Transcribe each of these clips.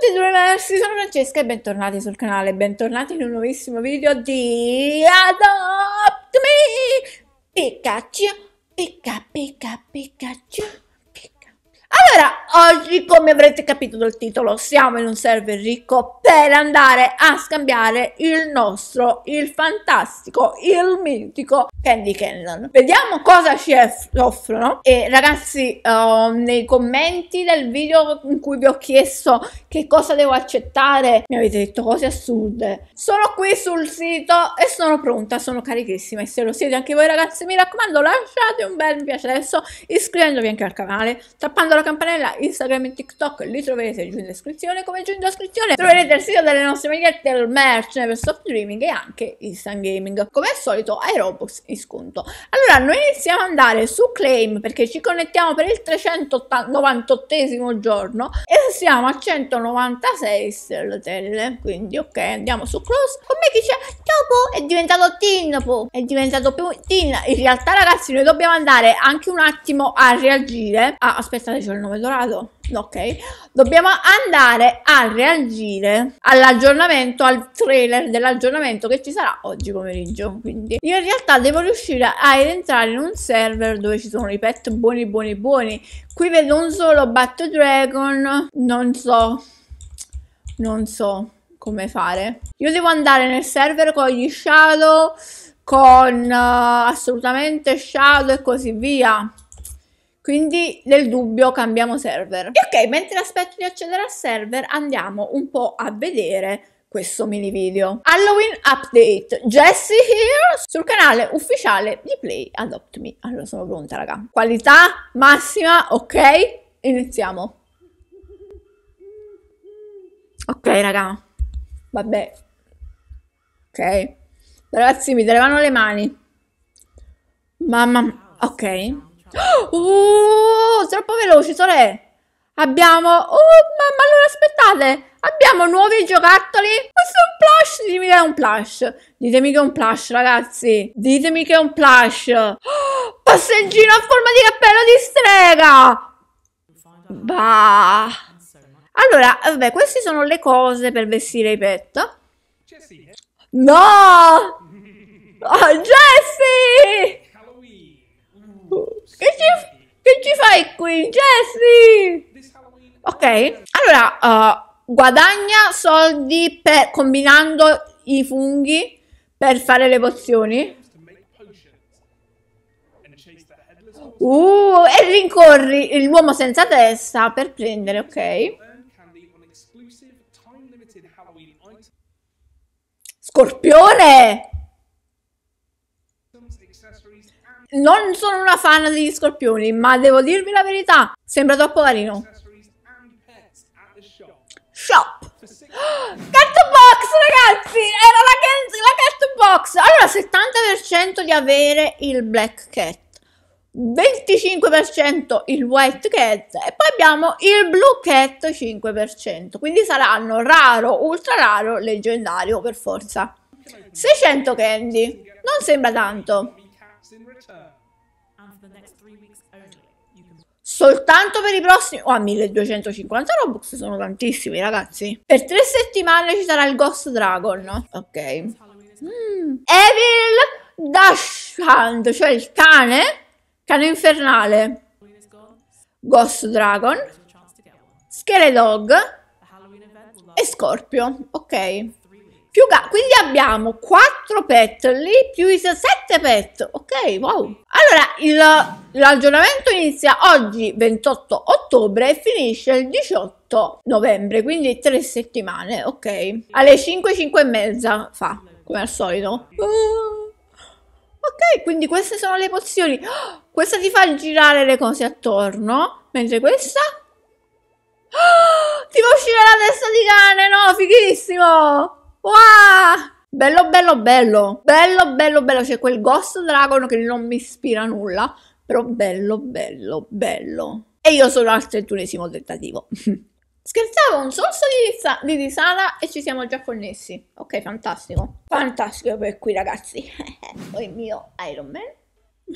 tutti e due ragazzi, sono Francesca e bentornati sul canale, bentornati in un nuovissimo video di Adopt Me! Pikachu, Pika Pika Pikachu! Allora, oggi come avrete capito dal titolo, siamo in un server ricco per andare a scambiare il nostro, il fantastico, il mitico Candy Cannon. Vediamo cosa ci offrono e ragazzi uh, nei commenti del video in cui vi ho chiesto che cosa devo accettare mi avete detto cose assurde. Sono qui sul sito e sono pronta, sono carichissima e se lo siete anche voi ragazzi mi raccomando lasciate un bel mi piace adesso iscrivendovi anche al canale, tappando la campanella Instagram e TikTok, li troverete giù in descrizione, come giù in descrizione troverete il sito delle nostre magliette, il merch, per soft dreaming e anche Instant Gaming. Come al solito ai Robux in sconto. Allora noi iniziamo ad andare su Claim perché ci connettiamo per il 398 giorno e siamo a 196 stellotelle, quindi ok, andiamo su close. Come dice, dopo è diventato tin, po. è diventato più tin. In realtà ragazzi noi dobbiamo andare anche un attimo a reagire. Ah, aspettate, c'è il nome dorato. Ok, dobbiamo andare a reagire all'aggiornamento, al trailer dell'aggiornamento che ci sarà oggi pomeriggio. Quindi io in realtà devo riuscire a entrare in un server dove ci sono i pet buoni buoni buoni. Qui vedo un solo Battle Dragon, non so, non so come fare. Io devo andare nel server con gli Shadow, con uh, assolutamente Shadow e così via. Quindi nel dubbio cambiamo server. E ok, mentre aspetto di accedere al server andiamo un po' a vedere questo mini video. Halloween update, Jessie here sul canale ufficiale di Play Adopt Me. Allora sono pronta raga. Qualità massima, ok? Iniziamo. Ok raga, vabbè. Ok. Ragazzi mi tremano le mani. Mamma, ok. Uh, troppo veloci, sore. Abbiamo... Uh, ma, mamma, allora aspettate! Abbiamo nuovi giocattoli? Questo è un plush! Ditemi che è un plush! Ditemi che è un plush, ragazzi! Ditemi che è un plush! Oh, passeggino a forma di cappello di strega! Bah! Allora, vabbè, queste sono le cose per vestire i pet. No! Oh, Jessie! Che ci, che ci fai qui, Jeffrey? Ok, allora uh, guadagna soldi per, combinando i funghi per fare le pozioni. Uh, e rincorri l'uomo senza testa per prendere, ok. Scorpione! Non sono una fan degli scorpioni, ma devo dirvi la verità, sembra troppo carino. Shop! Cat box, ragazzi! Era la, la cat box! Allora, 70% di avere il black cat, 25% il white cat e poi abbiamo il blue cat 5%. Quindi saranno raro, ultra raro, leggendario per forza. 600 candy, non sembra tanto. Soltanto per i prossimi... Oh, 1250 Robux sono tantissimi, ragazzi. Per tre settimane ci sarà il Ghost Dragon. Ok. Mm. Evil Dashhound, cioè il cane. Cane infernale. Ghost Dragon. Scheledog. E Scorpio. Ok più quindi abbiamo 4 pet lì più i 7 pet ok wow allora l'aggiornamento inizia oggi 28 ottobre e finisce il 18 novembre quindi 3 settimane ok alle 5 5 e mezza fa come al solito uh, ok quindi queste sono le pozioni oh, questa ti fa girare le cose attorno mentre questa oh, ti fa uscire la testa di cane no fighissimo Wow! Bello, bello, bello. Bello, bello, bello. C'è quel Ghost Dragon che non mi ispira a nulla. Però bello, bello, bello. E io sono al trentunesimo tentativo. Scherzavo, un sorso di, disa di disala e ci siamo già connessi. Ok, fantastico. Fantastico per qui, ragazzi. Poi il mio Iron Man.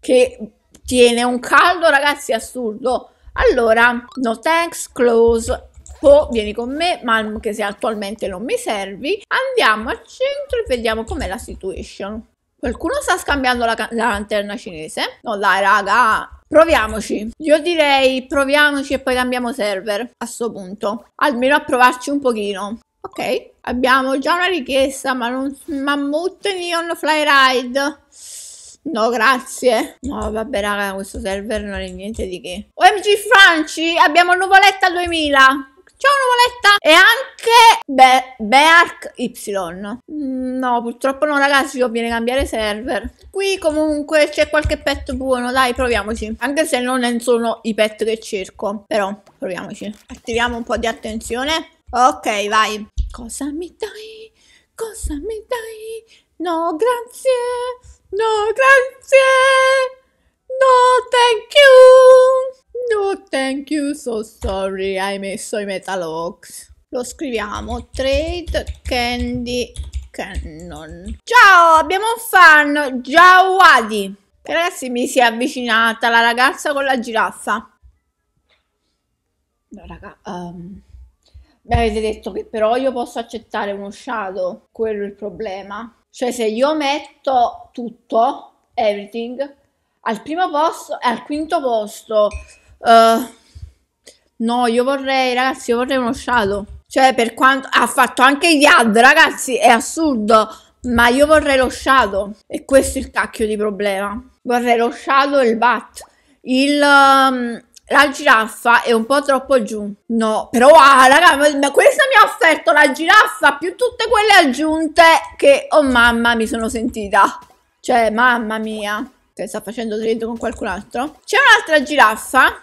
che tiene un caldo, ragazzi, assurdo. Allora, no thanks, close, o boh, vieni con me, ma anche se attualmente non mi servi, andiamo al centro e vediamo com'è la situation. Qualcuno sta scambiando la, la lanterna cinese? No dai raga, Proviamoci. Io direi proviamoci e poi cambiamo server a sto punto. Almeno a provarci un pochino. Ok, abbiamo già una richiesta, ma non... Mammut Neon Fly Ride. No, grazie. No, vabbè, raga, questo server non è niente di che. OMG Franci, abbiamo nuvoletta 2000. Ciao nuvoletta! E anche Be Beark Y. Mm, no, purtroppo no, ragazzi, conviene cambiare server. Qui comunque c'è qualche pet buono, dai, proviamoci. Anche se non sono i pet che cerco, però proviamoci. Attiriamo un po' di attenzione. Ok, vai. Cosa mi dai? Cosa mi dai? No, grazie! No, grazie! No, thank you! No, thank you, so sorry, hai messo i Metalox. Lo scriviamo, Trade Candy Cannon. Ciao, abbiamo un fan, Jawadi. Ragazzi, mi si è avvicinata la ragazza con la giraffa. No, raga, um, mi avete detto che però io posso accettare uno shadow, quello è il problema. Cioè, se io metto tutto, everything, al primo posto e al quinto posto. Uh, no, io vorrei, ragazzi, io vorrei uno Shadow. Cioè, per quanto ha fatto anche Yad, ragazzi, è assurdo. Ma io vorrei lo Shadow. E questo è il cacchio di problema. Vorrei lo Shadow e il Bat. Il, um, la giraffa è un po' troppo giù. No, però ah, raga, ma questa mi ha offerto la giraffa più tutte quelle aggiunte che, oh mamma, mi sono sentita. Cioè, mamma mia che sta facendo trade con qualcun altro. C'è un'altra giraffa.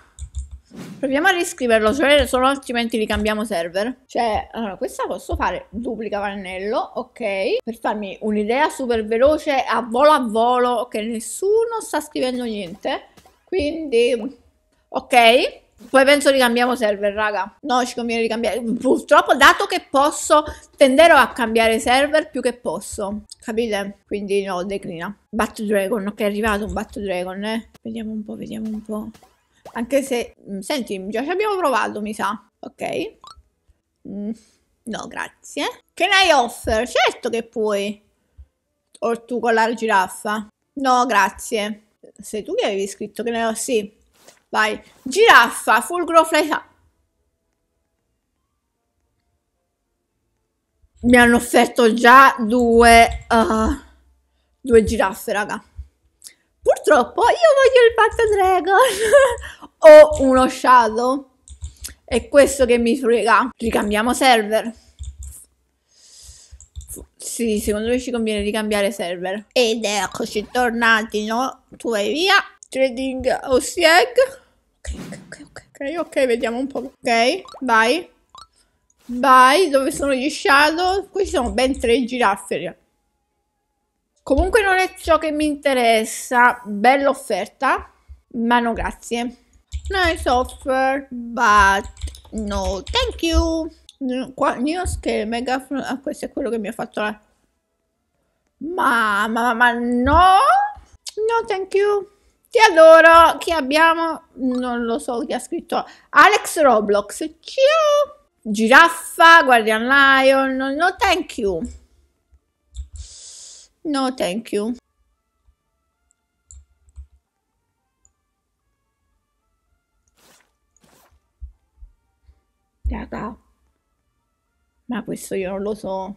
Proviamo a riscriverlo, cioè solo altrimenti ricambiamo server. Cioè, allora, questa posso fare duplica pannello, ok? Per farmi un'idea super veloce a volo a volo, che nessuno sta scrivendo niente. Quindi, ok. Poi penso ricambiamo server, raga. No, ci conviene ricambiare. Purtroppo, dato che posso, tenderò a cambiare server più che posso. Capite? Quindi no, declina. Bat Dragon, ok, è arrivato un Bat Dragon, eh. Vediamo un po', vediamo un po'. Anche se... Mm, senti, già ci abbiamo provato, mi sa. Ok. Mm. No, grazie. Che ne hai offer? Certo che puoi. O tu con la giraffa. No, grazie. Sei tu che avevi scritto che ne ho? Sì. Vai. Giraffa, fulgro, fly... Mi hanno offerto già due... Uh, due giraffe, raga. Purtroppo io voglio il Pacta Dragon. o uno Shadow. È questo che mi frega. Ricambiamo server. Sì, secondo me ci conviene ricambiare server. Ed eccoci tornati, no? Tu vai via. Trading Ossieg ok, ok, ok, ok, vediamo un po'. Ok, vai. Vai, dove sono gli shadow? Qui ci sono ben tre giraffe. Comunque non è ciò che mi interessa. Bella offerta, ma no grazie. Nice offer, but no thank you. Qua, news che megafono... Ah, questo è quello che mi ha fatto la... Ma, ma, ma, no! No thank you. Ti adoro, Chi abbiamo, non lo so chi ha scritto, Alex Roblox, ciao! Giraffa, Guardian Lion, no thank you. No thank you. Raga, ma questo io non lo so.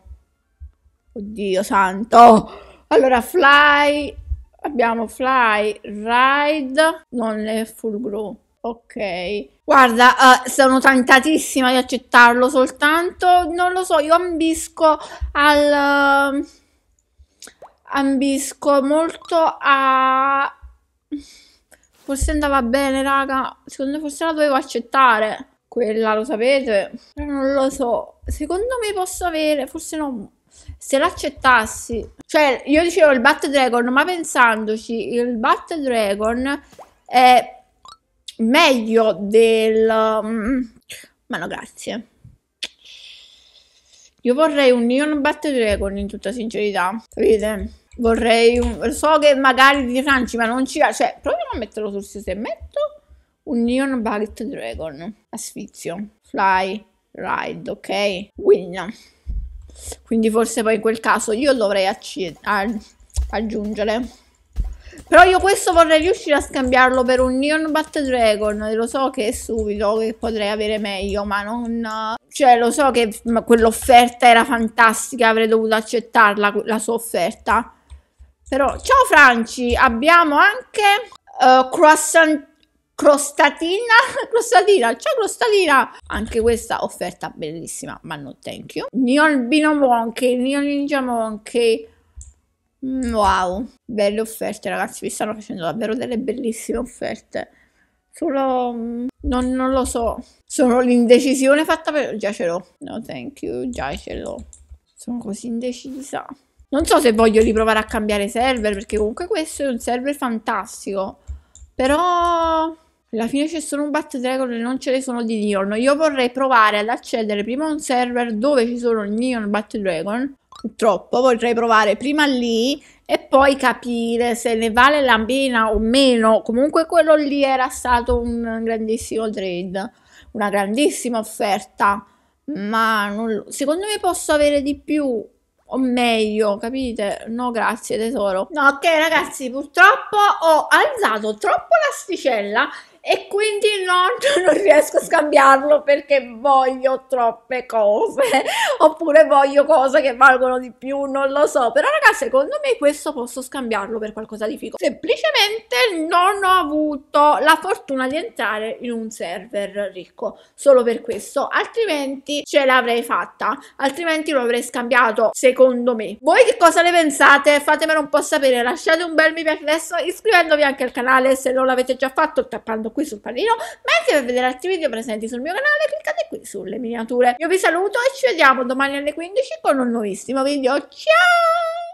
Oddio santo! Allora, fly Abbiamo Fly, Ride, non è full grow. Ok. Guarda, uh, sono tentatissima di accettarlo soltanto, non lo so, io ambisco al... Uh, ambisco molto a... Forse andava bene, raga. Secondo me forse la dovevo accettare. Quella lo sapete. non lo so. Secondo me posso avere... Forse no se l'accettassi, cioè io dicevo il Bat Dragon, ma pensandoci, il Bat Dragon è meglio del... Mm, ma no, grazie. Io vorrei un Neon Bat Dragon in tutta sincerità, capite? Vorrei un... So che magari di Franci, ma non ci va. Cioè, proviamo a metterlo sul se metto un Neon Bat Dragon. Asfizio. Fly. Ride, ok? Win. Quindi forse poi in quel caso io dovrei aggiungere. Però io questo vorrei riuscire a scambiarlo per un Neon Bat Dragon. Lo so che è subito, che potrei avere meglio, ma non... Cioè, lo so che quell'offerta era fantastica, avrei dovuto accettarla, la sua offerta. Però, ciao Franci, abbiamo anche uh, Croissant crostatina, crostatina, ciao crostatina! Anche questa offerta bellissima, ma no thank you. Neon Bino Monkey, Neon Ninja Monkey. Mm, wow, belle offerte ragazzi, vi stanno facendo davvero delle bellissime offerte. Solo, mm, non, non lo so, sono l'indecisione fatta per... Già ce l'ho, no thank you, già ce l'ho. Sono così indecisa. Non so se voglio riprovare a cambiare server, perché comunque questo è un server fantastico. Però alla fine c'è solo un bat Dragon e non ce ne sono di Neon. Io vorrei provare ad accedere prima a un server dove ci sono Neon Bat Dragon. Purtroppo vorrei provare prima lì e poi capire se ne vale la pena o meno. Comunque quello lì era stato un grandissimo trade, una grandissima offerta, ma non... secondo me posso avere di più o meglio, capite? No, grazie tesoro. No, ok ragazzi, purtroppo ho alzato troppo l'asticella e quindi no, non riesco a scambiarlo perché voglio troppe cose oppure voglio cose che valgono di più, non lo so. Però ragazzi secondo me questo posso scambiarlo per qualcosa di figo. Semplicemente non ho avuto la fortuna di entrare in un server ricco, solo per questo, altrimenti ce l'avrei fatta, altrimenti lo avrei scambiato, secondo me. Voi che cosa ne pensate? Fatemelo un po' sapere, lasciate un bel mi piace adesso, iscrivendovi anche al canale se non l'avete già fatto, tappando qui sul pallino. ma anche per vedere altri video presenti sul mio canale cliccate qui sulle miniature. Io vi saluto e ci vediamo domani alle 15 con un nuovissimo video. Ciao!